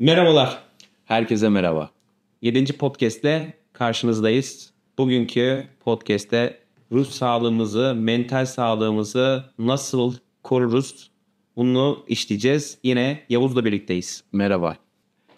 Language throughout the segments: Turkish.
Merhabalar. Herkese merhaba. 7. podcastte karşınızdayız. Bugünkü podcast'te ruh sağlığımızı, mental sağlığımızı nasıl koruruz? Bunu işleyeceğiz. Yine Yavuz'la birlikteyiz. Merhaba.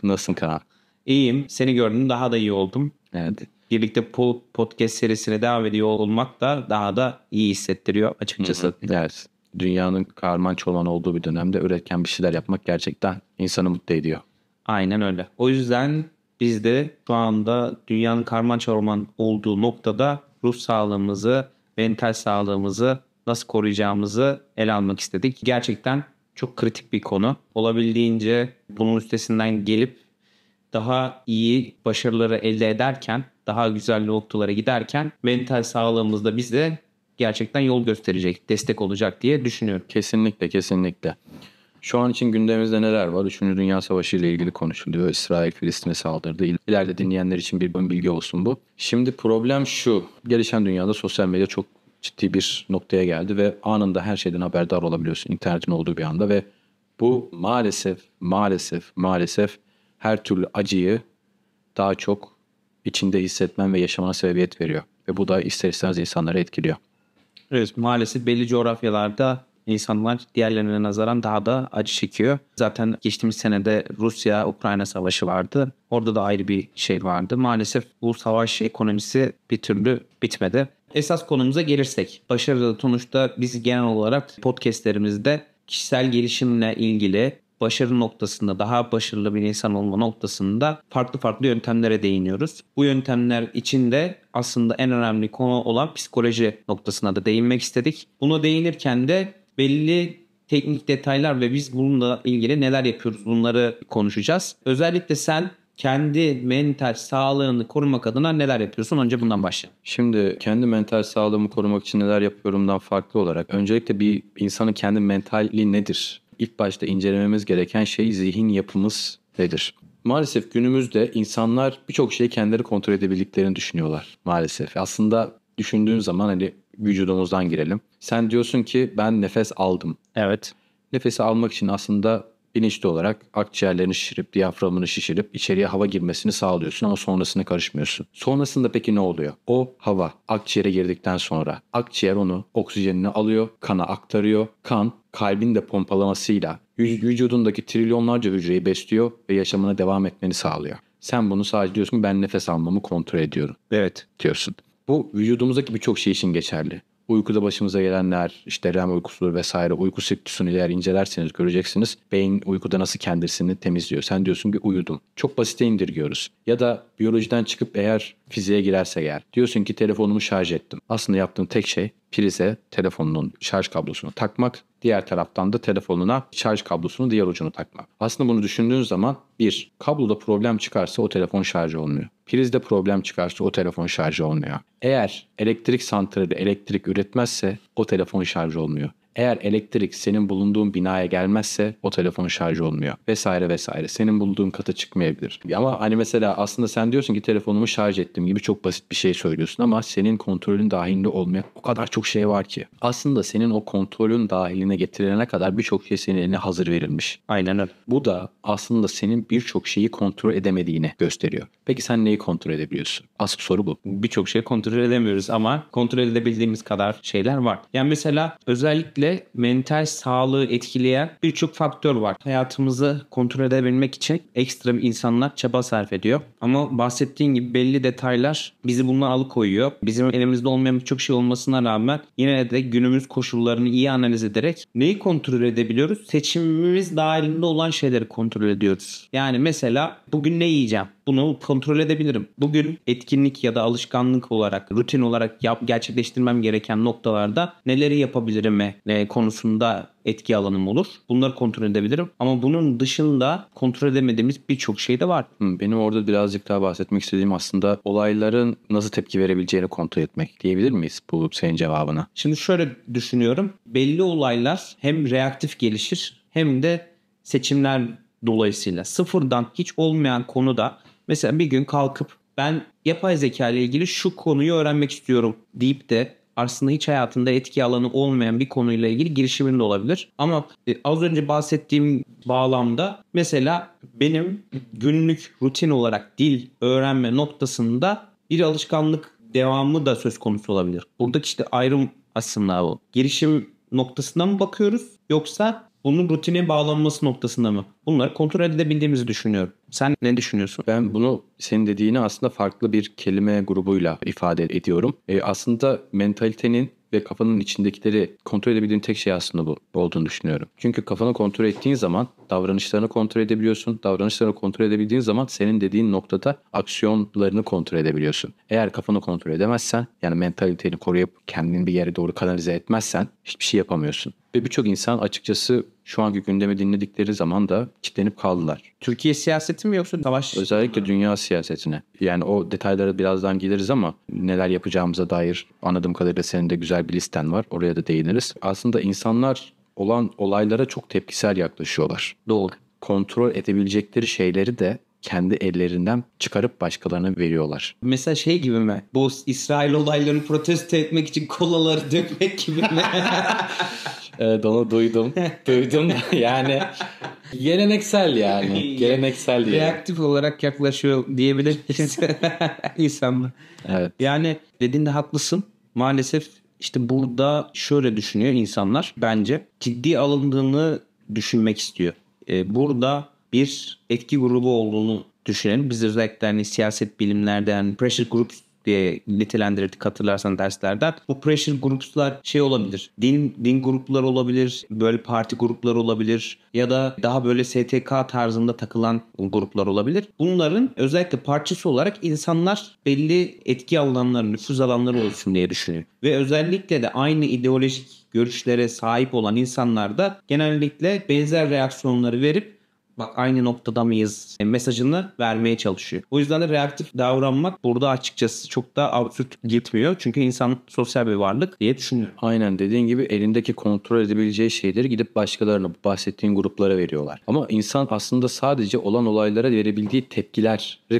Nasılsın Kaan? İyiyim. Seni gördüm daha da iyi oldum. Evet. Birlikte podcast serisine devam ediyor olmak da daha da iyi hissettiriyor açıkçası. evet. Dünyanın karman çorman olduğu bir dönemde üretken bir şeyler yapmak gerçekten insanı mutlu ediyor. Aynen öyle. O yüzden biz de şu anda dünyanın karman çorman olduğu noktada ruh sağlığımızı, mental sağlığımızı nasıl koruyacağımızı ele almak istedik. Gerçekten çok kritik bir konu. Olabildiğince bunun üstesinden gelip daha iyi başarıları elde ederken, daha güzel noktalara giderken mental sağlığımızda bize gerçekten yol gösterecek, destek olacak diye düşünüyorum. Kesinlikle, kesinlikle. Şu an için gündemimizde neler var? Üçüncü Dünya Savaşı ile ilgili konuşuluyor. İsrail Filistin'e saldırdı. İleride dinleyenler için bir ön bilgi olsun bu. Şimdi problem şu. Gelişen dünyada sosyal medya çok ciddi bir noktaya geldi ve anında her şeyden haberdar olabiliyorsun internetin olduğu bir anda ve bu maalesef maalesef maalesef her türlü acıyı daha çok içinde hissetmen ve yaşamana sebebiyet veriyor ve bu da ister istemez insanları etkiliyor. Evet maalesef belli coğrafyalarda insanlar diğerlerine nazaran daha da acı çekiyor. Zaten geçtiğimiz senede Rusya-Ukrayna savaşı vardı. Orada da ayrı bir şey vardı. Maalesef bu savaş ekonomisi bir türlü bitmedi. Esas konumuza gelirsek, başarılı sonuçta biz genel olarak podcastlerimizde kişisel gelişimle ilgili başarı noktasında daha başarılı bir insan olma noktasında farklı farklı yöntemlere değiniyoruz. Bu yöntemler içinde aslında en önemli konu olan psikoloji noktasına da değinmek istedik. Buna değinirken de belli teknik detaylar ve biz bununla ilgili neler yapıyoruz bunları konuşacağız. Özellikle sen kendi mental sağlığını korumak adına neler yapıyorsun? Önce bundan başla Şimdi kendi mental sağlığımı korumak için neler yapıyorumdan farklı olarak öncelikle bir insanın kendi mentali nedir? İlk başta incelememiz gereken şey zihin yapımız nedir? Maalesef günümüzde insanlar birçok şeyi kendileri kontrol edebildiklerini düşünüyorlar maalesef. Aslında düşündüğün zaman hani vücudumuzdan girelim. Sen diyorsun ki ben nefes aldım. Evet. Nefesi almak için aslında bilinçli olarak akciğerlerini şişirip diyaframını şişirip içeriye hava girmesini sağlıyorsun ama sonrasını karışmıyorsun. Sonrasında peki ne oluyor? O hava akciğere girdikten sonra akciğer onu oksijenini alıyor, kana aktarıyor. Kan kalbin de pompalamasıyla vücudundaki trilyonlarca hücreyi besliyor ve yaşamına devam etmeni sağlıyor. Sen bunu sadece diyorsun ben nefes almamı kontrol ediyorum. Evet diyorsun. Bu vücudumuzdaki birçok şey için geçerli. Uykuda başımıza gelenler, işte REM uykusu vesaire uyku sektüsünü eğer incelerseniz göreceksiniz. Beyin uykuda nasıl kendisini temizliyor. Sen diyorsun ki uyudum. Çok basite indirgiyoruz. Ya da biyolojiden çıkıp eğer fiziğe girerse eğer diyorsun ki telefonumu şarj ettim. Aslında yaptığın tek şey prize telefonunun şarj kablosunu takmak Diğer taraftan da telefonuna şarj kablosunun diğer ucunu takmak. Aslında bunu düşündüğün zaman bir Kabloda problem çıkarsa o telefon şarj olmuyor. Prizde problem çıkarsa o telefon şarj olmuyor. Eğer elektrik santrali elektrik üretmezse o telefon şarj olmuyor. Eğer elektrik senin bulunduğun binaya gelmezse o telefonun şarj olmuyor vesaire vesaire. Senin bulunduğun kata çıkmayabilir. Ama hani mesela aslında sen diyorsun ki telefonumu şarj ettim gibi çok basit bir şey söylüyorsun ama senin kontrolün dahilinde olmayan o kadar çok şey var ki. Aslında senin o kontrolün dahiline getirilene kadar birçok şey senin eline hazır verilmiş. Aynen öyle. Bu da aslında senin birçok şeyi kontrol edemediğini gösteriyor. Peki sen neyi kontrol edebiliyorsun? Asıl soru bu. Birçok şeyi kontrol edemiyoruz ama kontrol edebildiğimiz kadar şeyler var. Yani mesela özellikle özellikle mental sağlığı etkileyen birçok faktör var. Hayatımızı kontrol edebilmek için ekstra insanlar çaba sarf ediyor. Ama bahsettiğin gibi belli detaylar bizi bununla alıkoyuyor. Bizim elimizde olmayan birçok şey olmasına rağmen yine de günümüz koşullarını iyi analiz ederek neyi kontrol edebiliyoruz? Seçimimiz dahilinde olan şeyleri kontrol ediyoruz. Yani mesela bugün ne yiyeceğim? bunu kontrol edebilirim. Bugün etkinlik ya da alışkanlık olarak, rutin olarak yap, gerçekleştirmem gereken noktalarda neleri yapabilirim e, e konusunda etki alanım olur. Bunları kontrol edebilirim. Ama bunun dışında kontrol edemediğimiz birçok şey de var. Benim orada birazcık daha bahsetmek istediğim aslında olayların nasıl tepki verebileceğini kontrol etmek diyebilir miyiz bu senin cevabına? Şimdi şöyle düşünüyorum. Belli olaylar hem reaktif gelişir hem de seçimler dolayısıyla sıfırdan hiç olmayan konuda Mesela bir gün kalkıp ben yapay zeka ile ilgili şu konuyu öğrenmek istiyorum deyip de aslında hiç hayatında etki alanı olmayan bir konuyla ilgili girişimin de olabilir. Ama e, az önce bahsettiğim bağlamda mesela benim günlük rutin olarak dil öğrenme noktasında bir alışkanlık devamı da söz konusu olabilir. Buradaki işte ayrım aslında bu. Girişim noktasına mı bakıyoruz yoksa bunun rutine bağlanması noktasında mı? Bunları kontrol edebildiğimizi düşünüyorum. Sen ne düşünüyorsun? Ben bunu senin dediğini aslında farklı bir kelime grubuyla ifade ediyorum. E, aslında mentalitenin ve kafanın içindekileri kontrol edebildiğin tek şey aslında bu olduğunu düşünüyorum. Çünkü kafanı kontrol ettiğin zaman davranışlarını kontrol edebiliyorsun. Davranışlarını kontrol edebildiğin zaman senin dediğin noktada aksiyonlarını kontrol edebiliyorsun. Eğer kafanı kontrol edemezsen yani mentaliteni koruyup kendini bir yere doğru kanalize etmezsen hiçbir şey yapamıyorsun. Ve birçok insan açıkçası şu anki gündemi dinledikleri zaman da kitlenip kaldılar. Türkiye siyaseti mi yoksa savaş? Özellikle dünya siyasetine. Yani o detaylara birazdan geliriz ama neler yapacağımıza dair anladığım kadarıyla senin de güzel bir listen var. Oraya da değiniriz. Aslında insanlar olan olaylara çok tepkisel yaklaşıyorlar. Doğru. Kontrol edebilecekleri şeyleri de kendi ellerinden çıkarıp başkalarına veriyorlar. Mesela şey gibi mi? Bu İsrail olaylarını protesto etmek için kolaları dökmek gibi mi? Evet onu duydum. duydum yani geleneksel yani. Geleneksel diye. Reaktif olarak yaklaşıyor diyebilir insanlar. Evet. Yani dediğinde haklısın. Maalesef işte burada şöyle düşünüyor insanlar bence ciddi alındığını düşünmek istiyor. Ee, burada bir etki grubu olduğunu düşünelim. Biz özellikle hani siyaset bilimlerden hani pressure groups diye nitelendirdik hatırlarsan derslerden. Bu pressure gruplar şey olabilir. Din, din grupları olabilir, böyle parti grupları olabilir ya da daha böyle STK tarzında takılan gruplar olabilir. Bunların özellikle parçası olarak insanlar belli etki alanları, nüfuz alanları olsun diye düşünüyor. Ve özellikle de aynı ideolojik görüşlere sahip olan insanlar da genellikle benzer reaksiyonları verip bak aynı noktada mıyız e, mesajını vermeye çalışıyor. O yüzden de reaktif davranmak burada açıkçası çok da absürt gitmiyor. Çünkü insan sosyal bir varlık diye düşünüyor. Aynen dediğin gibi elindeki kontrol edebileceği şeyleri gidip başkalarına bahsettiğin gruplara veriyorlar. Ama insan aslında sadece olan olaylara verebildiği tepkileri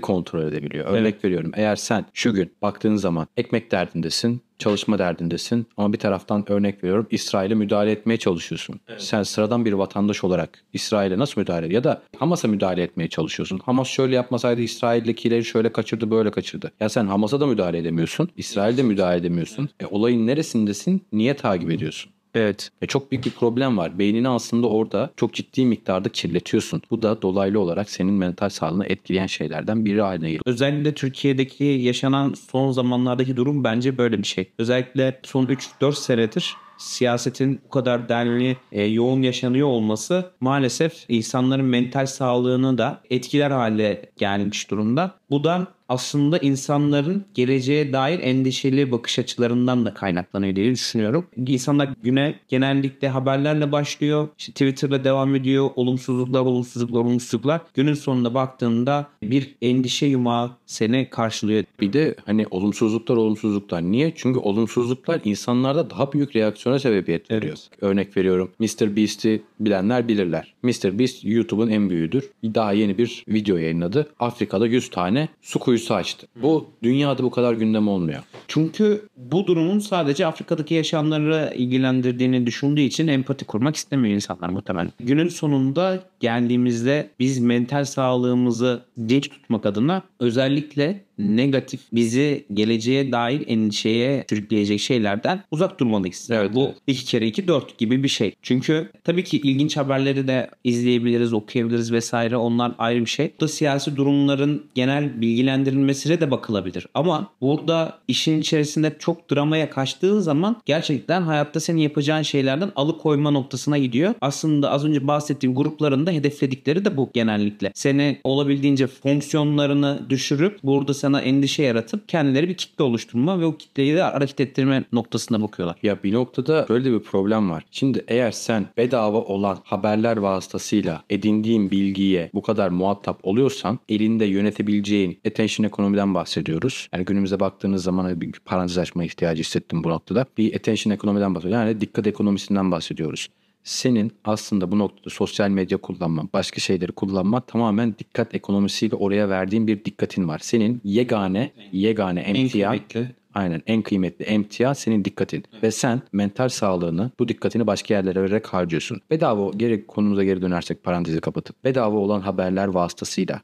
kontrol edebiliyor. Örnek evet. veriyorum eğer sen şu gün baktığın zaman ekmek derdindesin çalışma derdindesin ama bir taraftan örnek veriyorum İsrail'e müdahale etmeye çalışıyorsun. Evet. Sen sıradan bir vatandaş olarak İsrail'e nasıl müdahale ya da Hamas'a müdahale etmeye çalışıyorsun. Hamas şöyle yapmasaydı İsrail'dekileri şöyle kaçırdı böyle kaçırdı. Ya sen Hamas'a da müdahale edemiyorsun. İsrail'de müdahale edemiyorsun. E, olayın neresindesin? Niye takip ediyorsun? Evet. E çok büyük bir problem var. Beynini aslında orada çok ciddi miktarda kirletiyorsun. Bu da dolaylı olarak senin mental sağlığını etkileyen şeylerden biri haline geliyor. Özellikle Türkiye'deki yaşanan son zamanlardaki durum bence böyle bir şey. Özellikle son 3-4 senedir siyasetin bu kadar denli e, yoğun yaşanıyor olması maalesef insanların mental sağlığını da etkiler hale gelmiş durumda. Bu da aslında insanların geleceğe dair endişeli bakış açılarından da kaynaklanıyor diye düşünüyorum. İnsanlar güne genellikle haberlerle başlıyor. İşte Twitter'da devam ediyor. Olumsuzluklar, olumsuzluklar, olumsuzluklar. Günün sonunda baktığında bir endişe yumağı seni karşılıyor. Bir de hani olumsuzluklar, olumsuzluklar. Niye? Çünkü olumsuzluklar insanlarda daha büyük reaksiyona sebebiyet veriyor. Evet. Örnek veriyorum. Mr. Beast'i bilenler bilirler. Mr. Beast YouTube'un en büyüğüdür. Daha yeni bir video yayınladı. Afrika'da 100 tane su kuyusu virüsü açtı. Bu dünyada bu kadar gündem olmuyor. Çünkü bu durumun sadece Afrika'daki yaşayanları ilgilendirdiğini düşündüğü için empati kurmak istemiyor insanlar muhtemelen. Günün sonunda geldiğimizde biz mental sağlığımızı geç tutmak adına özellikle negatif bizi geleceğe dair endişeye sürükleyecek şeylerden uzak durmalıyız. Evet. Bu iki kere iki dört gibi bir şey. Çünkü tabii ki ilginç haberleri de izleyebiliriz, okuyabiliriz vesaire. Onlar ayrı bir şey. Bu siyasi durumların genel bilgilendirilmesine de bakılabilir. Ama burada işin içerisinde çok dramaya kaçtığı zaman gerçekten hayatta senin yapacağın şeylerden alıkoyma noktasına gidiyor. Aslında az önce bahsettiğim grupların da hedefledikleri de bu genellikle. Seni olabildiğince fonksiyonlarını düşürüp burada sana endişe yaratıp kendileri bir kitle oluşturma ve o kitleyi de hareket ettirme noktasına bakıyorlar. Ya bir noktada böyle bir problem var. Şimdi eğer sen bedava olan haberler vasıtasıyla edindiğin bilgiye bu kadar muhatap oluyorsan elinde yönetebileceğin attention ekonomiden bahsediyoruz. Yani günümüze baktığınız zaman hani bir parantez açma ihtiyacı hissettim bu noktada. Bir attention ekonomiden bahsediyoruz. Yani dikkat ekonomisinden bahsediyoruz senin aslında bu noktada sosyal medya kullanma, başka şeyleri kullanma tamamen dikkat ekonomisiyle oraya verdiğin bir dikkatin var. Senin yegane, yegane emtia, en kıymetli. aynen en kıymetli emtia senin dikkatin. Evet. Ve sen mental sağlığını, bu dikkatini başka yerlere vererek harcıyorsun. Bedava, geri konumuza geri dönersek parantezi kapatıp, bedava olan haberler vasıtasıyla,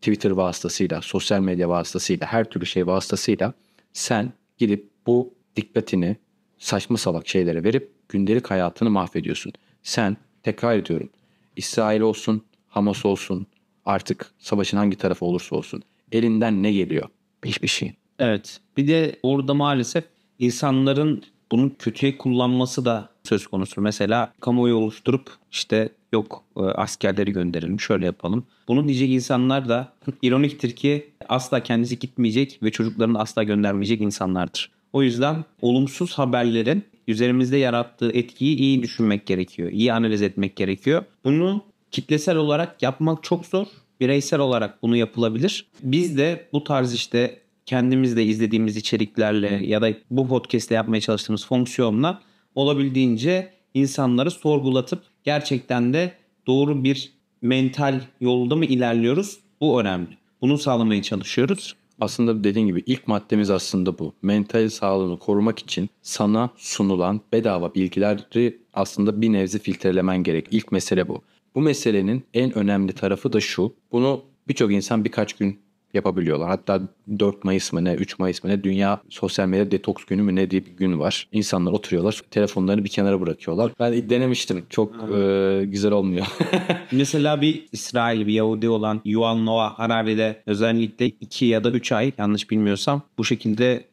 Twitter vasıtasıyla, sosyal medya vasıtasıyla, her türlü şey vasıtasıyla sen gidip bu dikkatini, saçma salak şeylere verip gündelik hayatını mahvediyorsun. Sen tekrar ediyorum İsrail olsun Hamas olsun artık savaşın hangi tarafı olursa olsun elinden ne geliyor? Hiçbir şey. Evet bir de orada maalesef insanların bunun kötüye kullanması da söz konusu. Mesela kamuoyu oluşturup işte yok e, askerleri gönderelim şöyle yapalım. Bunu diyecek insanlar da ironiktir ki asla kendisi gitmeyecek ve çocuklarını asla göndermeyecek insanlardır. O yüzden olumsuz haberlerin üzerimizde yarattığı etkiyi iyi düşünmek gerekiyor. İyi analiz etmek gerekiyor. Bunu kitlesel olarak yapmak çok zor. Bireysel olarak bunu yapılabilir. Biz de bu tarz işte kendimizde izlediğimiz içeriklerle ya da bu podcast'te yapmaya çalıştığımız fonksiyonla olabildiğince insanları sorgulatıp gerçekten de doğru bir mental yolda mı ilerliyoruz? Bu önemli. Bunu sağlamaya çalışıyoruz. Aslında dediğim gibi ilk maddemiz aslında bu. Mental sağlığını korumak için sana sunulan bedava bilgileri aslında bir nevi filtrelemen gerek. İlk mesele bu. Bu meselenin en önemli tarafı da şu. Bunu birçok insan birkaç gün yapabiliyorlar. Hatta 4 Mayıs mı ne 3 Mayıs mı ne dünya sosyal medya detoks günü mü ne diye bir gün var. İnsanlar oturuyorlar telefonlarını bir kenara bırakıyorlar. Ben denemiştim çok e, güzel olmuyor. Mesela bir İsrail bir Yahudi olan Yuval Noah Harari'de özellikle 2 ya da 3 ay yanlış bilmiyorsam bu şekilde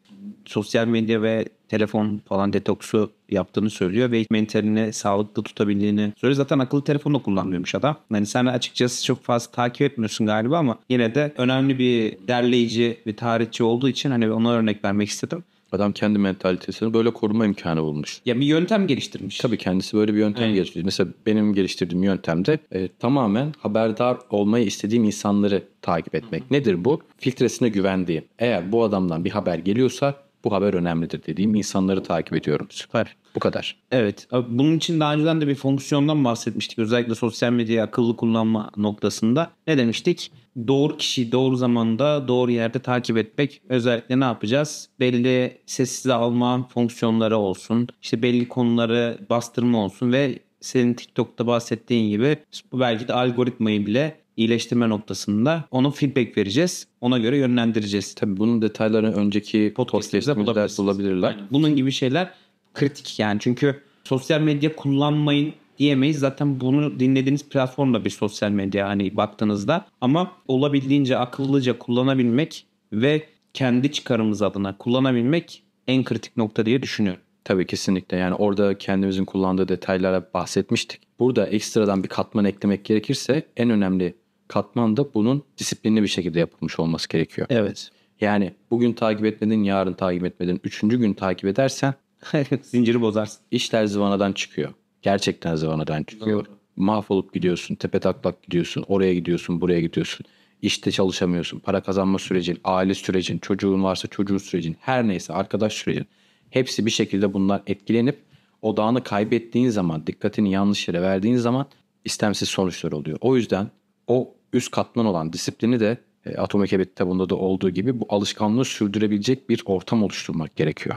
sosyal medya ve telefon falan detoksu yaptığını söylüyor ve mentalini sağlıklı tutabildiğini söylüyor. Zaten akıllı telefonu kullanmıyormuş adam. Hani sen açıkçası çok fazla takip etmiyorsun galiba ama yine de önemli bir derleyici ve tarihçi olduğu için hani ona örnek vermek istedim. Adam kendi mentalitesini böyle koruma imkanı bulmuş. Ya bir yöntem geliştirmiş. Tabii kendisi böyle bir yöntem evet. geliştirmiş. Mesela benim geliştirdiğim yöntemde e, tamamen haberdar olmayı istediğim insanları takip etmek. Hı-hı. Nedir bu? Filtresine güvendiğim. Eğer bu adamdan bir haber geliyorsa bu haber önemlidir dediğim insanları takip ediyorum. Süper. Bu kadar. Evet. Bunun için daha önceden de bir fonksiyondan bahsetmiştik. Özellikle sosyal medyayı akıllı kullanma noktasında. Ne demiştik? Doğru kişi doğru zamanda doğru yerde takip etmek. Özellikle ne yapacağız? Belli sessiz alma fonksiyonları olsun. İşte belli konuları bastırma olsun ve senin TikTok'ta bahsettiğin gibi belki de algoritmayı bile iyileştirme noktasında onun feedback vereceğiz. Ona göre yönlendireceğiz. Tabii bunun detaylarını önceki podcast'te bulabilirler. Aynen. Bunun gibi şeyler kritik yani. Çünkü sosyal medya kullanmayın diyemeyiz. Zaten bunu dinlediğiniz platform da bir sosyal medya hani baktığınızda. Ama olabildiğince akıllıca kullanabilmek ve kendi çıkarımız adına kullanabilmek en kritik nokta diye düşünüyorum. Tabii kesinlikle yani orada kendimizin kullandığı detaylara bahsetmiştik. Burada ekstradan bir katman eklemek gerekirse en önemli katmanda bunun disiplinli bir şekilde yapılmış olması gerekiyor. Evet. Yani bugün takip etmedin, yarın takip etmedin, üçüncü gün takip edersen zinciri bozarsın. İşler zıvanadan çıkıyor. Gerçekten zıvanadan çıkıyor. Mahvolup gidiyorsun, tepe taklak gidiyorsun, oraya gidiyorsun, buraya gidiyorsun. İşte çalışamıyorsun, para kazanma sürecin, aile sürecin, çocuğun varsa çocuğun sürecin, her neyse arkadaş sürecin. Hepsi bir şekilde bunlar etkilenip odağını kaybettiğin zaman, dikkatini yanlış yere verdiğin zaman istemsiz sonuçlar oluyor. O yüzden o üst katman olan disiplini de e, atom ekebet kitabında da olduğu gibi bu alışkanlığı sürdürebilecek bir ortam oluşturmak gerekiyor.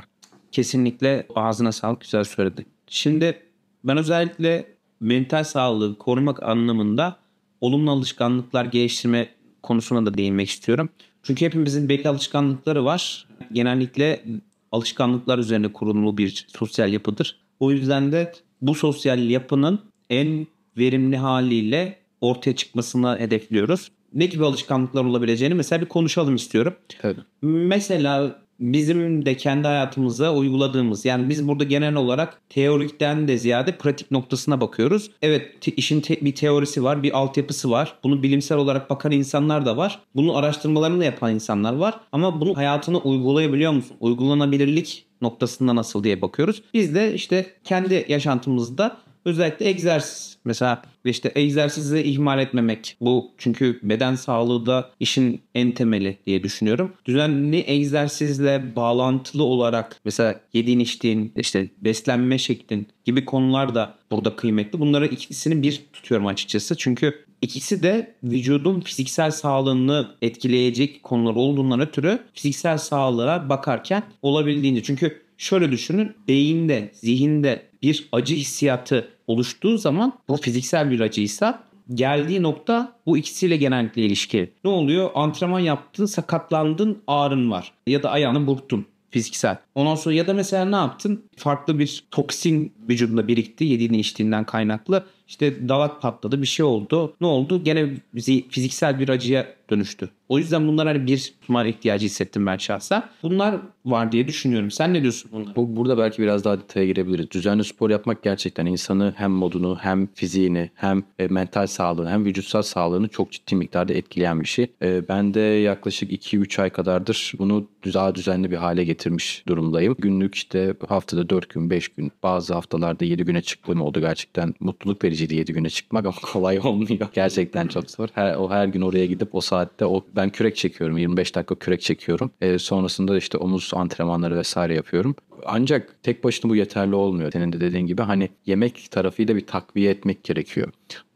Kesinlikle ağzına sağlık güzel söyledi. Şimdi ben özellikle mental sağlığı korumak anlamında olumlu alışkanlıklar geliştirme konusuna da değinmek istiyorum. Çünkü hepimizin belli alışkanlıkları var. Genellikle alışkanlıklar üzerine kurulu bir sosyal yapıdır. O yüzden de bu sosyal yapının en verimli haliyle ortaya çıkmasını hedefliyoruz. Ne gibi alışkanlıklar olabileceğini mesela bir konuşalım istiyorum. Tabii. Mesela bizim de kendi hayatımıza uyguladığımız yani biz burada genel olarak teorikten de ziyade pratik noktasına bakıyoruz. Evet te- işin te- bir teorisi var, bir altyapısı var. Bunu bilimsel olarak bakan insanlar da var. Bunu araştırmalarını da yapan insanlar var. Ama bunu hayatına uygulayabiliyor musun? Uygulanabilirlik noktasında nasıl diye bakıyoruz. Biz de işte kendi yaşantımızda Özellikle egzersiz. Mesela işte egzersizi ihmal etmemek. Bu çünkü beden sağlığı da işin en temeli diye düşünüyorum. Düzenli egzersizle bağlantılı olarak mesela yediğin içtiğin işte beslenme şeklin gibi konular da burada kıymetli. Bunları ikisini bir tutuyorum açıkçası. Çünkü İkisi de vücudun fiziksel sağlığını etkileyecek konular olduğundan ötürü fiziksel sağlığa bakarken olabildiğince. Çünkü Şöyle düşünün beyinde, zihinde bir acı hissiyatı oluştuğu zaman bu fiziksel bir acı hissiyat geldiği nokta bu ikisiyle genellikle ilişki. Ne oluyor? Antrenman yaptın, sakatlandın, ağrın var ya da ayağını burktun fiziksel. Ondan sonra ya da mesela ne yaptın? Farklı bir toksin vücudunda birikti yediğini içtiğinden kaynaklı. İşte davat patladı bir şey oldu. Ne oldu? Gene bizi fiziksel bir acıya dönüştü. O yüzden bunlar hani bir tutma ihtiyacı hissettim ben şahsa. Bunlar var diye düşünüyorum. Sen ne diyorsun bunlar? Bu, burada belki biraz daha detaya girebiliriz. Düzenli spor yapmak gerçekten insanı hem modunu hem fiziğini hem e, mental sağlığını hem vücutsal sağlığını çok ciddi miktarda etkileyen bir şey. E, ben de yaklaşık 2-3 ay kadardır bunu daha düzenli bir hale getirmiş durumdayım. Günlük işte haftada 4 gün 5 gün bazı haftalarda 7 güne çıktığım oldu gerçekten mutluluk verici 7 güne çıkmak ama kolay olmuyor. Gerçekten çok zor. Her, o her gün oraya gidip o saatte o ben kürek çekiyorum. 25 dakika kürek çekiyorum. E, sonrasında işte omuz antrenmanları vesaire yapıyorum. Ancak tek başına bu yeterli olmuyor. Senin de dediğin gibi hani yemek tarafıyla bir takviye etmek gerekiyor.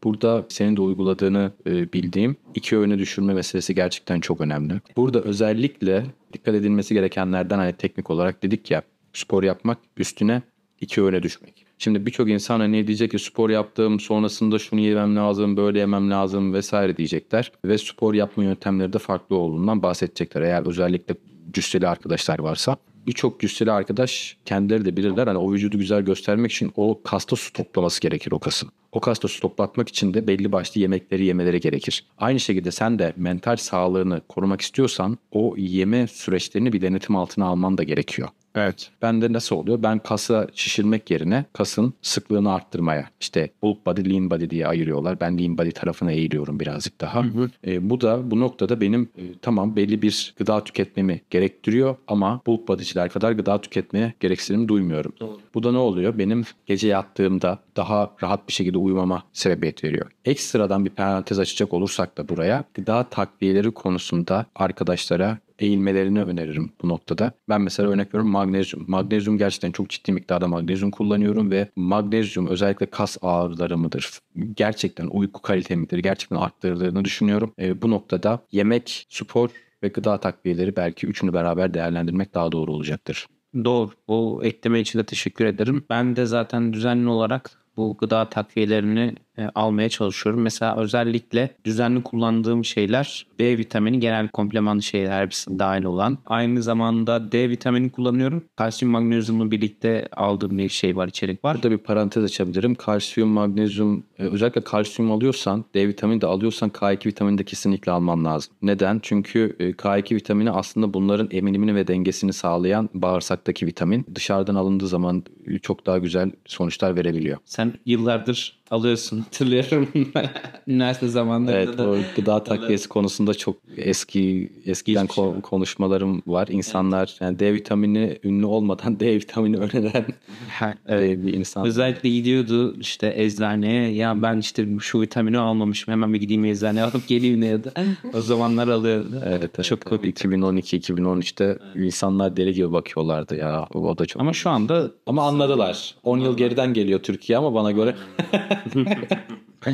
Burada senin de uyguladığını e, bildiğim iki öğüne düşürme meselesi gerçekten çok önemli. Burada özellikle dikkat edilmesi gerekenlerden hani teknik olarak dedik ya spor yapmak üstüne iki öğüne düşmek. Şimdi birçok insan ne hani diyecek ki spor yaptım sonrasında şunu yemem lazım böyle yemem lazım vesaire diyecekler. Ve spor yapma yöntemleri de farklı olduğundan bahsedecekler. Eğer özellikle cüsseli arkadaşlar varsa birçok cüsseli arkadaş kendileri de bilirler. Hani o vücudu güzel göstermek için o kasta su toplaması gerekir o kasın. O kasta su toplatmak için de belli başlı yemekleri yemeleri gerekir. Aynı şekilde sen de mental sağlığını korumak istiyorsan o yeme süreçlerini bir denetim altına alman da gerekiyor. Evet. ben de nasıl oluyor? Ben kasa şişirmek yerine kasın sıklığını arttırmaya. İşte bulk body, lean body diye ayırıyorlar. Ben lean body tarafına eğiliyorum birazcık daha. Hı hı. E, bu da bu noktada benim e, tamam belli bir gıda tüketmemi gerektiriyor ama bulk bodyciler kadar gıda tüketmeye gereksinim duymuyorum. Doğru. Bu da ne oluyor? Benim gece yattığımda daha rahat bir şekilde uyumama sebebiyet veriyor. Ekstradan bir parantez açacak olursak da buraya gıda takviyeleri konusunda arkadaşlara eğilmelerini öneririm bu noktada. Ben mesela örnek veriyorum magnezyum. Magnezyum gerçekten çok ciddi miktarda magnezyum kullanıyorum ve magnezyum özellikle kas ağrılarımıdır. Gerçekten uyku kalitemdir. Gerçekten arttırdığını düşünüyorum. E, bu noktada yemek, spor ve gıda takviyeleri belki üçünü beraber değerlendirmek daha doğru olacaktır. Doğru. Bu ekleme için de teşekkür ederim. Ben de zaten düzenli olarak bu gıda takviyelerini e, almaya çalışıyorum. Mesela özellikle düzenli kullandığım şeyler B vitamini genel kompleman şeyler hepsi dahil olan. Aynı zamanda D vitamini kullanıyorum. Kalsiyum magnezyumla birlikte aldığım bir şey var, içerik var. Burada bir parantez açabilirim. Kalsiyum, magnezyum e, özellikle kalsiyum alıyorsan, D vitamini de alıyorsan K2 vitamini de kesinlikle alman lazım. Neden? Çünkü e, K2 vitamini aslında bunların eminimini ve dengesini sağlayan bağırsaktaki vitamin. Dışarıdan alındığı zaman e, çok daha güzel sonuçlar verebiliyor. Sen yıllardır alıyorsun hatırlıyorum üniversite zamanlarında evet, da. Evet gıda takviyesi konusunda çok eski eskiden ko- şey konuşmalarım var. İnsanlar evet. yani D vitamini ünlü olmadan D vitamini öneren evet. E, bir insan. Özellikle gidiyordu işte eczaneye ya ben işte şu vitamini almamışım hemen bir gideyim eczaneye alıp geleyim ne ya da o zamanlar alıyordu. Evet, evet çok komik. 2012-2013'te evet. insanlar deli gibi bakıyorlardı ya o da çok. Ama şu anda ama anladılar. 10 yıl geriden geliyor Türkiye ama bana göre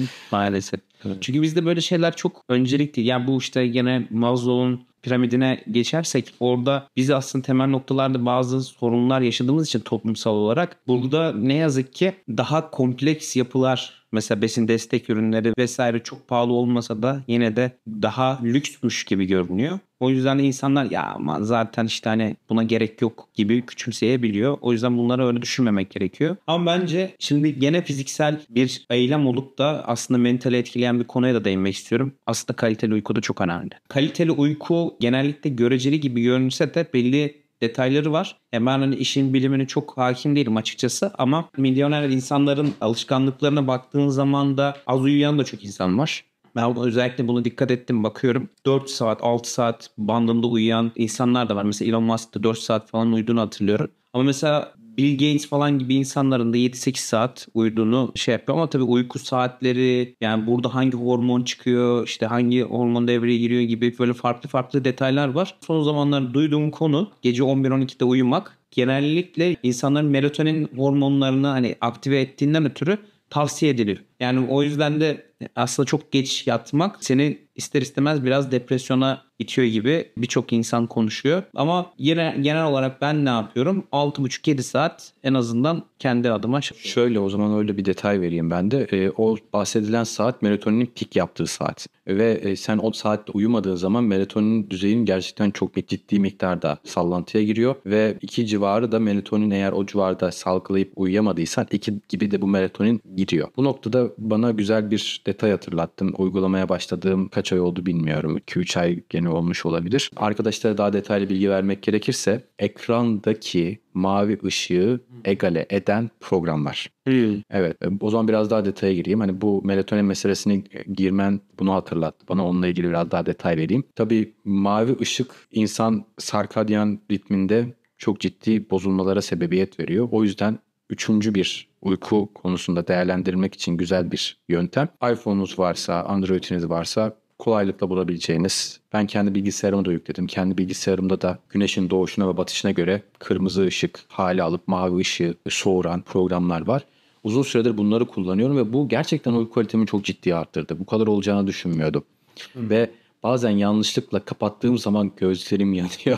Maalesef. Çünkü bizde böyle şeyler çok öncelik değil. Yani bu işte yine Maslow'un piramidine geçersek orada biz aslında temel noktalarda bazı sorunlar yaşadığımız için toplumsal olarak burada ne yazık ki daha kompleks yapılar Mesela besin destek ürünleri vesaire çok pahalı olmasa da yine de daha lüksmüş gibi görünüyor. O yüzden insanlar ya aman zaten işte hani buna gerek yok gibi küçümseyebiliyor. O yüzden bunları öyle düşünmemek gerekiyor. Ama bence şimdi gene fiziksel bir eylem olup da aslında mentali etkileyen bir konuya da değinmek istiyorum. Aslında kaliteli uyku da çok önemli. Kaliteli uyku genellikle göreceli gibi görünse de belli detayları var. E ben hani işin bilimine çok hakim değilim açıkçası ama milyoner insanların alışkanlıklarına baktığın zaman da az uyuyan da çok insan var. Ben özellikle bunu dikkat ettim bakıyorum. 4 saat 6 saat bandında uyuyan insanlar da var. Mesela Elon Musk'ta da 4 saat falan uyuduğunu hatırlıyorum. Ama mesela Bill Gates falan gibi insanların da 7-8 saat uyuduğunu şey yapıyor ama tabii uyku saatleri yani burada hangi hormon çıkıyor işte hangi hormon devreye giriyor gibi böyle farklı farklı detaylar var. Son zamanlarda duyduğum konu gece 11-12'de uyumak genellikle insanların melatonin hormonlarını hani aktive ettiğinden ötürü tavsiye ediliyor. Yani o yüzden de aslında çok geç yatmak seni ister istemez biraz depresyona bitiyor gibi birçok insan konuşuyor. Ama yine genel olarak ben ne yapıyorum? 6,5-7 saat en azından kendi adıma. Şöyle o zaman öyle bir detay vereyim ben de. E, o bahsedilen saat melatoninin pik yaptığı saat. Ve e, sen o saatte uyumadığın zaman melatonin düzeyinin gerçekten çok ciddi miktarda sallantıya giriyor. Ve iki civarı da melatonin eğer o civarda salgılayıp uyuyamadıysan iki gibi de bu melatonin giriyor. Bu noktada bana güzel bir detay hatırlattın. Uygulamaya başladığım kaç ay oldu bilmiyorum. 2-3 ay genel önemli olmuş olabilir. Arkadaşlara daha detaylı bilgi vermek gerekirse ekrandaki mavi ışığı egale eden programlar. Hmm. Evet e, o zaman biraz daha detaya gireyim. Hani bu melatonin meselesini girmen bunu hatırlattı. Bana onunla ilgili biraz daha detay vereyim. Tabii mavi ışık insan sarkadyan ritminde çok ciddi bozulmalara sebebiyet veriyor. O yüzden üçüncü bir uyku konusunda değerlendirmek için güzel bir yöntem. iPhone'unuz varsa, Android'iniz varsa kolaylıkla bulabileceğiniz. Ben kendi bilgisayarımı da yükledim. Kendi bilgisayarımda da güneşin doğuşuna ve batışına göre kırmızı ışık hale alıp mavi ışığı soğuran programlar var. Uzun süredir bunları kullanıyorum ve bu gerçekten uyku kalitemi çok ciddi arttırdı. Bu kadar olacağını düşünmüyordum. Hmm. Ve bazen yanlışlıkla kapattığım zaman gözlerim yanıyor.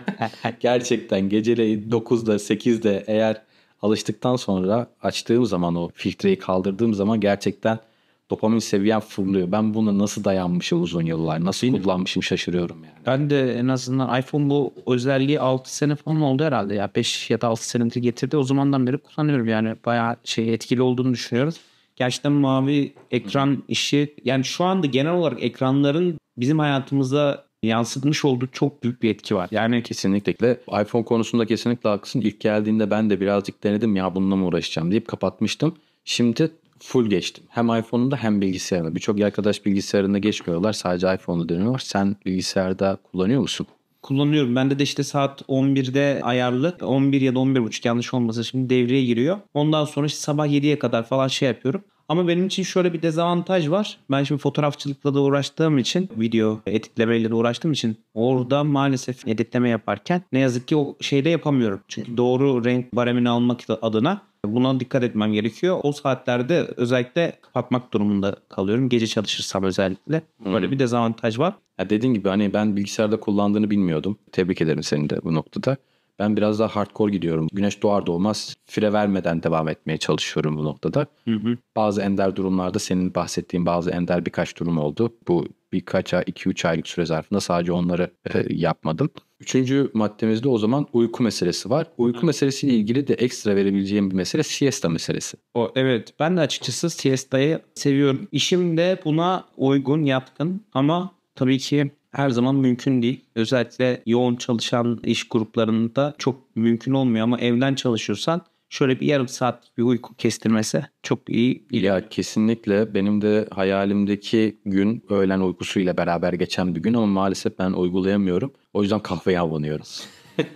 gerçekten geceleri 9'da 8'de eğer alıştıktan sonra açtığım zaman o filtreyi kaldırdığım zaman gerçekten dopamin seviyen fırlıyor. Ben buna nasıl dayanmışım uzun yıllar? Nasıl Değil kullanmışım şaşırıyorum yani. Ben de en azından iPhone bu özelliği 6 sene falan oldu herhalde ya. 5 ya da 6 senedir getirdi. O zamandan beri kullanıyorum yani. Bayağı şey etkili olduğunu düşünüyoruz. Gerçekten mavi ekran işi yani şu anda genel olarak ekranların bizim hayatımıza yansıtmış olduğu çok büyük bir etki var. Yani kesinlikle iPhone konusunda kesinlikle haklısın. İlk geldiğinde ben de birazcık denedim ya bununla mı uğraşacağım deyip kapatmıştım. Şimdi full geçtim. Hem iPhone'unda hem bilgisayarında. Birçok arkadaş bilgisayarında geçmiyorlar. Sadece iPhone'da dönüyor. Sen bilgisayarda kullanıyor musun? kullanıyorum. Ben de işte saat 11'de ayarlı. 11 ya da 11.30 yanlış olmasa şimdi devreye giriyor. Ondan sonra işte sabah 7'ye kadar falan şey yapıyorum. Ama benim için şöyle bir dezavantaj var. Ben şimdi fotoğrafçılıkla da uğraştığım için, video editlemeyle de uğraştığım için orada maalesef editleme yaparken ne yazık ki o şeyde yapamıyorum. Çünkü doğru renk baremini almak adına Buna dikkat etmem gerekiyor. O saatlerde özellikle kapatmak durumunda kalıyorum. Gece çalışırsam özellikle. Böyle bir dezavantaj var. Ya dediğin gibi hani ben bilgisayarda kullandığını bilmiyordum. Tebrik ederim seni de bu noktada. Ben biraz daha hardcore gidiyorum. Güneş doğar doğmaz fire vermeden devam etmeye çalışıyorum bu noktada. Hı hı. Bazı ender durumlarda senin bahsettiğin bazı ender birkaç durum oldu. Bu birkaç ay, 2-3 aylık süre zarfında sadece onları e, yapmadım. Üçüncü maddemizde o zaman uyku meselesi var. Uyku Hı. meselesiyle ilgili de ekstra verebileceğim bir mesele siesta meselesi. O evet ben de açıkçası siestayı seviyorum. İşim de buna uygun yaptım ama tabii ki her zaman mümkün değil. Özellikle yoğun çalışan iş gruplarında çok mümkün olmuyor ama evden çalışıyorsan şöyle bir yarım saat bir uyku kestirmesi çok iyi. Ya kesinlikle benim de hayalimdeki gün öğlen uykusuyla beraber geçen bir gün ama maalesef ben uygulayamıyorum. O yüzden kahveye avlanıyoruz.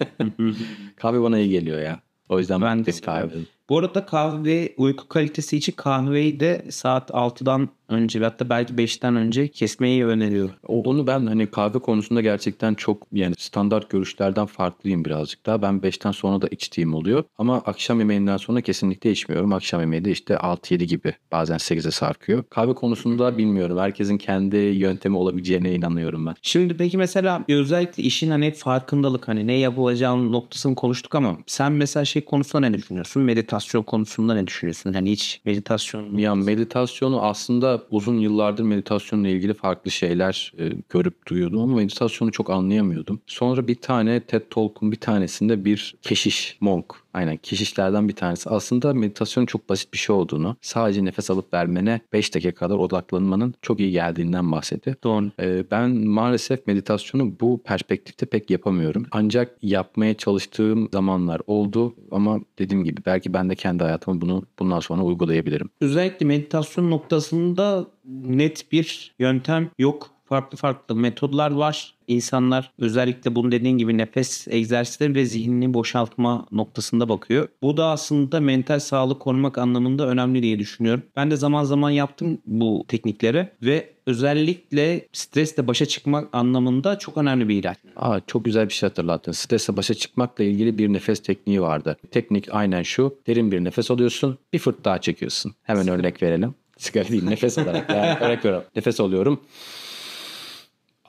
Kahve bana iyi geliyor ya. O yüzden ben de kahve. Bu arada kahve uyku kalitesi için kahveyi de saat 6'dan önce ve hatta belki 5'ten önce kesmeyi öneriyor. Onu ben hani kahve konusunda gerçekten çok yani standart görüşlerden farklıyım birazcık daha. Ben 5'ten sonra da içtiğim oluyor. Ama akşam yemeğinden sonra kesinlikle içmiyorum. Akşam yemeği de işte 6-7 gibi bazen 8'e sarkıyor. Kahve konusunda bilmiyorum. Herkesin kendi yöntemi olabileceğine inanıyorum ben. Şimdi peki mesela özellikle işin hani farkındalık hani ne yapılacağını noktasını konuştuk ama sen mesela şey konusunda ne düşünüyorsun? Meditasyon meditasyon konusunda ne düşünüyorsun? Hani hiç meditasyon... Ya meditasyonu aslında uzun yıllardır meditasyonla ilgili farklı şeyler e, görüp duyuyordum ama meditasyonu çok anlayamıyordum. Sonra bir tane TED Talk'un bir tanesinde bir keşiş monk Aynen keşişlerden bir tanesi. Aslında meditasyonun çok basit bir şey olduğunu, sadece nefes alıp vermene 5 dakika kadar odaklanmanın çok iyi geldiğinden bahsetti. Don, e, ee, ben maalesef meditasyonu bu perspektifte pek yapamıyorum. Ancak yapmaya çalıştığım zamanlar oldu ama dediğim gibi belki ben de kendi hayatıma bunu bundan sonra uygulayabilirim. Özellikle meditasyon noktasında net bir yöntem yok farklı farklı metodlar var. İnsanlar özellikle bunu dediğin gibi nefes egzersizleri ve zihnini boşaltma noktasında bakıyor. Bu da aslında mental sağlık korumak anlamında önemli diye düşünüyorum. Ben de zaman zaman yaptım bu teknikleri ve özellikle stresle başa çıkmak anlamında çok önemli bir ilaç. Aa, çok güzel bir şey hatırlattın. Stresle başa çıkmakla ilgili bir nefes tekniği vardı. Teknik aynen şu. Derin bir nefes alıyorsun. Bir fırt daha çekiyorsun. Hemen örnek verelim. Sigara değil nefes alarak. Yani örnek veriyorum. Nefes alıyorum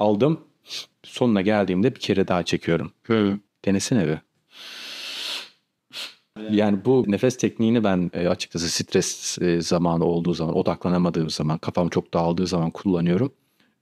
aldım. Sonuna geldiğimde bir kere daha çekiyorum. Hı. Denesene bir. Yani bu nefes tekniğini ben e, açıkçası stres e, zamanı olduğu zaman, odaklanamadığım zaman, kafam çok dağıldığı zaman kullanıyorum.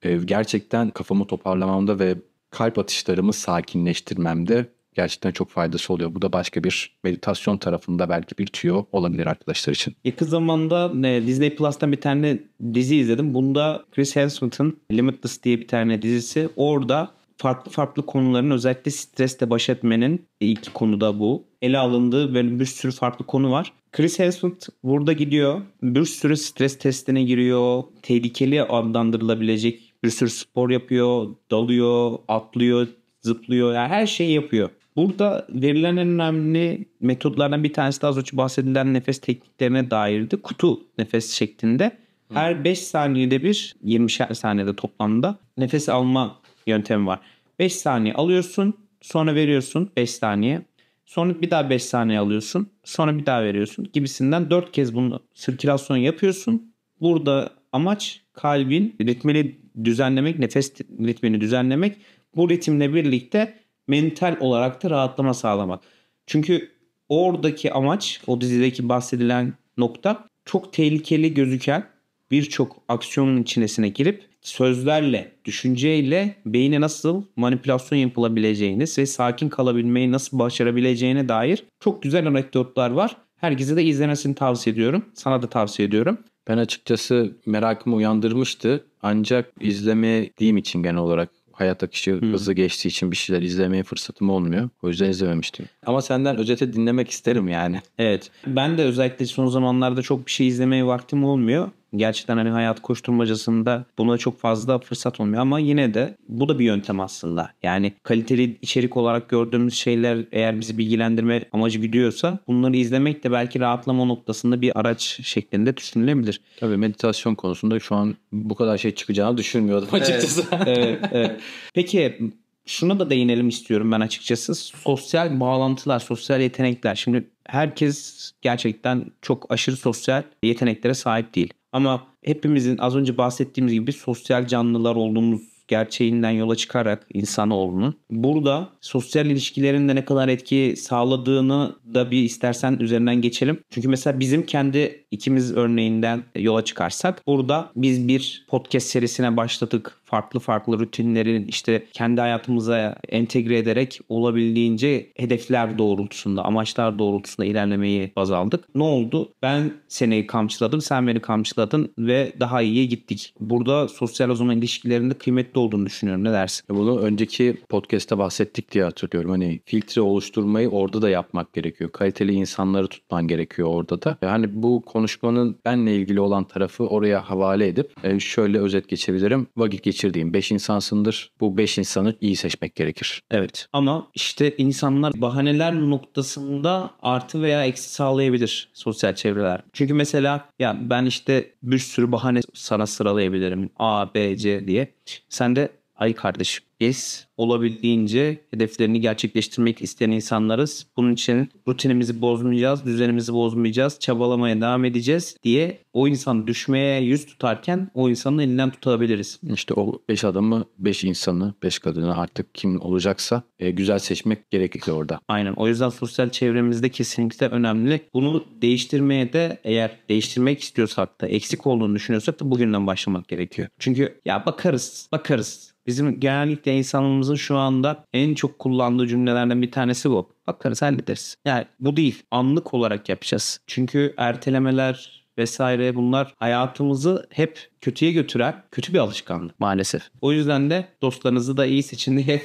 E, gerçekten kafamı toparlamamda ve kalp atışlarımı sakinleştirmemde gerçekten çok faydası oluyor. Bu da başka bir meditasyon tarafında belki bir tüyo olabilir arkadaşlar için. Yakın zamanda Disney Plus'tan bir tane dizi izledim. Bunda Chris Hemsworth'ın Limitless diye bir tane dizisi. Orada farklı farklı konuların özellikle stresle baş etmenin ilk konuda bu. Ele alındığı böyle bir sürü farklı konu var. Chris Hemsworth burada gidiyor. Bir sürü stres testine giriyor. Tehlikeli adlandırılabilecek bir sürü spor yapıyor. Dalıyor, atlıyor, zıplıyor. Yani her şeyi yapıyor. Burada verilen en önemli metodlardan bir tanesi de az önce bahsedilen nefes tekniklerine dairdi. Kutu nefes şeklinde her 5 saniyede bir 20 saniyede toplamda nefes alma yöntemi var. 5 saniye alıyorsun sonra veriyorsun 5 saniye. Sonra bir daha 5 saniye alıyorsun. Sonra bir daha veriyorsun gibisinden 4 kez bunu sirkülasyon yapıyorsun. Burada amaç kalbin ritmini düzenlemek, nefes ritmini düzenlemek. Bu ritimle birlikte mental olarak da rahatlama sağlamak. Çünkü oradaki amaç o dizideki bahsedilen nokta çok tehlikeli gözüken birçok aksiyonun içinesine girip sözlerle, düşünceyle beyine nasıl manipülasyon yapılabileceğini ve sakin kalabilmeyi nasıl başarabileceğine dair çok güzel anekdotlar var. Herkese de izlemesini tavsiye ediyorum. Sana da tavsiye ediyorum. Ben açıkçası merakımı uyandırmıştı. Ancak izlemediğim için genel olarak hayat akışı hmm. hızlı geçtiği için bir şeyler izlemeye fırsatım olmuyor. O yüzden izlememiştim. Ama senden özete dinlemek isterim yani. Evet. Ben de özellikle son zamanlarda çok bir şey izlemeye vaktim olmuyor. Gerçekten hani hayat koşturmacasında buna çok fazla fırsat olmuyor ama yine de bu da bir yöntem aslında. Yani kaliteli içerik olarak gördüğümüz şeyler eğer bizi bilgilendirme amacı gidiyorsa bunları izlemek de belki rahatlama noktasında bir araç şeklinde düşünülebilir. Tabii meditasyon konusunda şu an bu kadar şey çıkacağını düşünmüyordum açıkçası. Evet, evet, evet. Peki şuna da değinelim istiyorum ben açıkçası. Sosyal bağlantılar, sosyal yetenekler. Şimdi herkes gerçekten çok aşırı sosyal yeteneklere sahip değil. Ama hepimizin az önce bahsettiğimiz gibi sosyal canlılar olduğumuz gerçeğinden yola çıkarak insanoğlunun burada sosyal ilişkilerinde ne kadar etki sağladığını da bir istersen üzerinden geçelim. Çünkü mesela bizim kendi ikimiz örneğinden yola çıkarsak burada biz bir podcast serisine başladık. Farklı farklı rutinlerin işte kendi hayatımıza entegre ederek olabildiğince hedefler doğrultusunda, amaçlar doğrultusunda ilerlemeyi baz aldık. Ne oldu? Ben seneyi kamçıladım, sen beni kamçıladın ve daha iyiye gittik. Burada sosyal uzman ilişkilerinde kıymetli olduğunu düşünüyorum. Ne dersin? Bunu önceki podcast'te bahsettik diye hatırlıyorum. Hani filtre oluşturmayı orada da yapmak gerekiyor. Kaliteli insanları tutman gerekiyor orada da. Yani bu konu konuşmanın benle ilgili olan tarafı oraya havale edip e, şöyle özet geçebilirim. Vakit geçirdiğim 5 insansındır. Bu 5 insanı iyi seçmek gerekir. Evet ama işte insanlar bahaneler noktasında artı veya eksi sağlayabilir sosyal çevreler. Çünkü mesela ya ben işte bir sürü bahane sana sıralayabilirim. A, B, C diye. Sen de ay kardeşim biz olabildiğince hedeflerini gerçekleştirmek isteyen insanlarız. Bunun için rutinimizi bozmayacağız, düzenimizi bozmayacağız, çabalamaya devam edeceğiz diye o insan düşmeye yüz tutarken o insanın elinden tutabiliriz. İşte o beş adamı, beş insanı, beş kadını artık kim olacaksa e, güzel seçmek gerekli orada. Aynen. O yüzden sosyal çevremizde kesinlikle önemli. Bunu değiştirmeye de eğer değiştirmek istiyorsak da eksik olduğunu düşünüyorsak da bugünden başlamak gerekiyor. Çünkü ya bakarız, bakarız. Bizim genellikle özellikle insanımızın şu anda en çok kullandığı cümlelerden bir tanesi bu. Bakarız hallederiz. Yani bu değil. Anlık olarak yapacağız. Çünkü ertelemeler vesaire bunlar hayatımızı hep kötüye götüren kötü bir alışkanlık maalesef. O yüzden de dostlarınızı da iyi seçin diye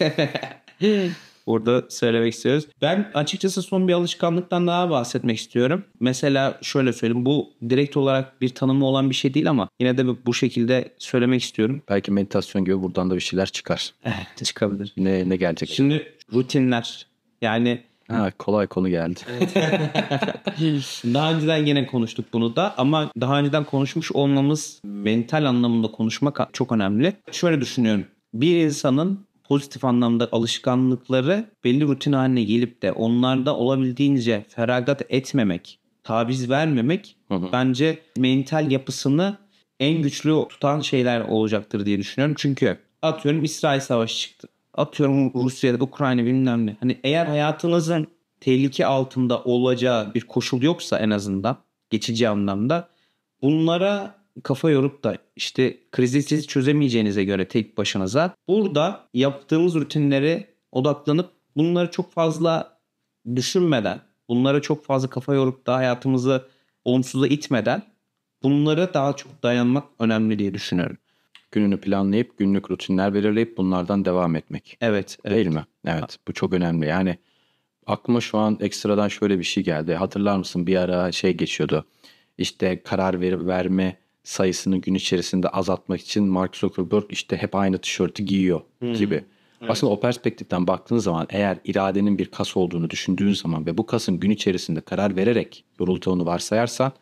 burada söylemek istiyoruz. Ben açıkçası son bir alışkanlıktan daha bahsetmek istiyorum. Mesela şöyle söyleyeyim. Bu direkt olarak bir tanımı olan bir şey değil ama yine de bu şekilde söylemek istiyorum. Belki meditasyon gibi buradan da bir şeyler çıkar. Evet, çıkabilir. Ne, ne gelecek? Şimdi rutinler. Yani Ha, kolay konu geldi. daha önceden yine konuştuk bunu da ama daha önceden konuşmuş olmamız mental anlamında konuşmak çok önemli. Şöyle düşünüyorum. Bir insanın pozitif anlamda alışkanlıkları belli rutin haline gelip de onlarda olabildiğince feragat etmemek, taviz vermemek hı hı. bence mental yapısını en güçlü tutan şeyler olacaktır diye düşünüyorum. Çünkü atıyorum İsrail savaşı çıktı. Atıyorum Rusya'da Ukrayna bilmem ne. Hani eğer hayatınızın tehlike altında olacağı bir koşul yoksa en azından geçici anlamda bunlara kafa yorup da işte krizi çözemeyeceğinize göre tek başınıza burada yaptığımız rutinlere odaklanıp bunları çok fazla düşünmeden, bunlara çok fazla kafa yorup da hayatımızı olumsuza itmeden bunlara daha çok dayanmak önemli diye düşünüyorum. Gününü planlayıp günlük rutinler belirleyip bunlardan devam etmek. Evet. evet. Değil mi? Evet. Bu çok önemli. Yani aklıma şu an ekstradan şöyle bir şey geldi. Hatırlar mısın bir ara şey geçiyordu. İşte karar ver, verme sayısını gün içerisinde azaltmak için Mark Zuckerberg işte hep aynı tişörtü giyiyor hmm. gibi. Evet. Aslında o perspektiften baktığın zaman eğer iradenin bir kas olduğunu düşündüğün zaman ve bu kasın gün içerisinde karar vererek yorulduğunu varsayarsan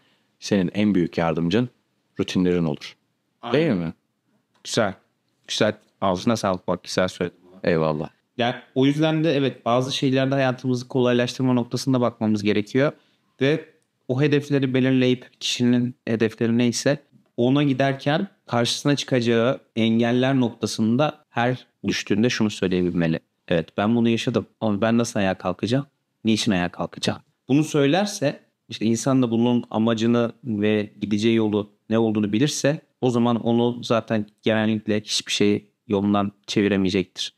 senin en büyük yardımcın rutinlerin olur. Aynen. Değil mi? Güzel. Güzel. Ağzına sağlık bak güzel söyledin. Eyvallah. Yani o yüzden de evet bazı şeylerde hayatımızı kolaylaştırma noktasında bakmamız gerekiyor. Ve o hedefleri belirleyip kişinin hedefleri neyse ona giderken karşısına çıkacağı engeller noktasında her düştüğünde şunu söyleyebilmeli. Evet ben bunu yaşadım ama ben nasıl ayağa kalkacağım? Niçin ayağa kalkacağım? Bunu söylerse işte insan da bunun amacını ve gideceği yolu ne olduğunu bilirse o zaman onu zaten genellikle hiçbir şey yolundan çeviremeyecektir.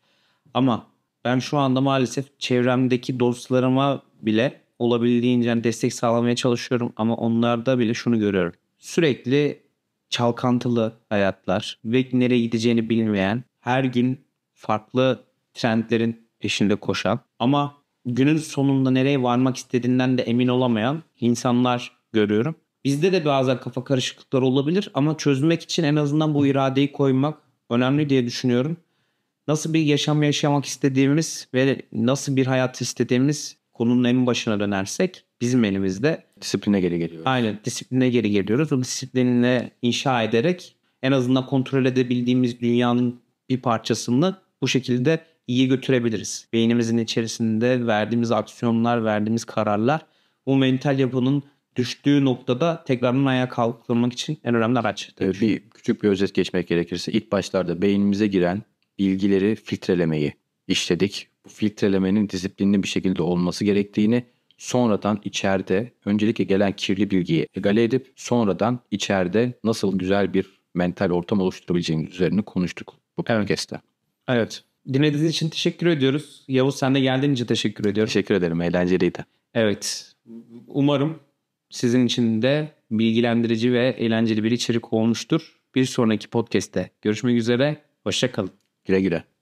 Ama ben şu anda maalesef çevremdeki dostlarıma bile olabildiğince destek sağlamaya çalışıyorum ama onlarda bile şunu görüyorum. Sürekli çalkantılı hayatlar ve nereye gideceğini bilmeyen, her gün farklı trendlerin peşinde koşan ama günün sonunda nereye varmak istediğinden de emin olamayan insanlar görüyorum. Bizde de bazen kafa karışıklıkları olabilir ama çözmek için en azından bu iradeyi koymak önemli diye düşünüyorum. Nasıl bir yaşam yaşamak istediğimiz ve nasıl bir hayat istediğimiz konunun en başına dönersek bizim elimizde. Disipline geri geliyoruz. Aynen disipline geri geliyoruz. O disiplinle inşa ederek en azından kontrol edebildiğimiz dünyanın bir parçasını bu şekilde iyi götürebiliriz. Beynimizin içerisinde verdiğimiz aksiyonlar, verdiğimiz kararlar bu mental yapının düştüğü noktada tekrardan ayağa kalkmak için en önemli araç. Ee, bir küçük bir özet geçmek gerekirse ilk başlarda beynimize giren bilgileri filtrelemeyi işledik. Bu filtrelemenin disiplinli bir şekilde olması gerektiğini sonradan içeride öncelikle gelen kirli bilgiyi egale edip sonradan içeride nasıl güzel bir mental ortam oluşturabileceğiniz üzerine konuştuk bu podcast'te. Evet. evet. Dinlediğiniz için teşekkür ediyoruz. Yavuz sen de geldiğin için teşekkür ediyorum. Teşekkür ederim. Eğlenceliydi. Evet. Umarım sizin için de bilgilendirici ve eğlenceli bir içerik olmuştur. Bir sonraki podcast'te görüşmek üzere. Hoşçakalın. Güle güle.